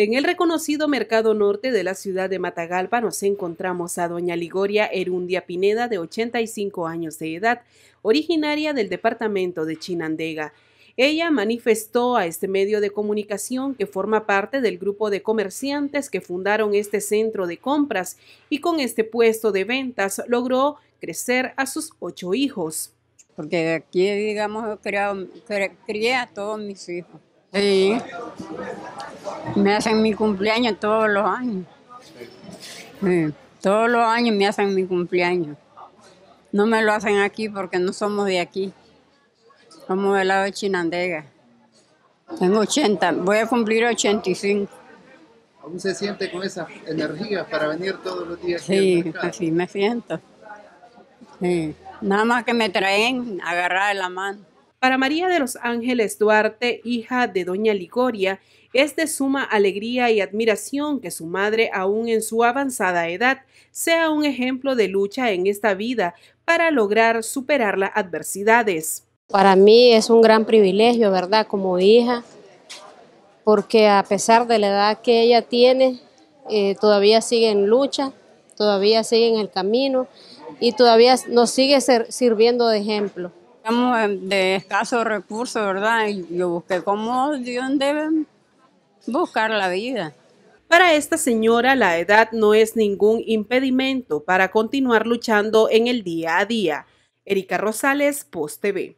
En el reconocido Mercado Norte de la ciudad de Matagalpa nos encontramos a doña Ligoria Erundia Pineda, de 85 años de edad, originaria del departamento de Chinandega. Ella manifestó a este medio de comunicación que forma parte del grupo de comerciantes que fundaron este centro de compras y con este puesto de ventas logró crecer a sus ocho hijos. Porque aquí, digamos, crié a todos mis hijos. Sí. Me hacen mi cumpleaños todos los años. todos los años me hacen mi cumpleaños. No me lo hacen aquí porque no somos de aquí. Somos del lado de Chinandega. Tengo 80, voy a cumplir 85. ¿Aún se siente con esa energía para venir todos los días? Sí, así me siento. Nada más que me traen agarrar la mano. Para María de los Ángeles Duarte, hija de doña Ligoria, es de suma alegría y admiración que su madre, aún en su avanzada edad, sea un ejemplo de lucha en esta vida para lograr superar las adversidades. Para mí es un gran privilegio, ¿verdad?, como hija, porque a pesar de la edad que ella tiene, eh, todavía sigue en lucha, todavía sigue en el camino y todavía nos sigue sirviendo de ejemplo. Estamos em, de escasos recursos, ¿verdad? Yo busqué cómo, Dios dónde buscar la vida. Para esta señora, la edad no es ningún impedimento para continuar luchando en el día a día. Erika Rosales, Post TV.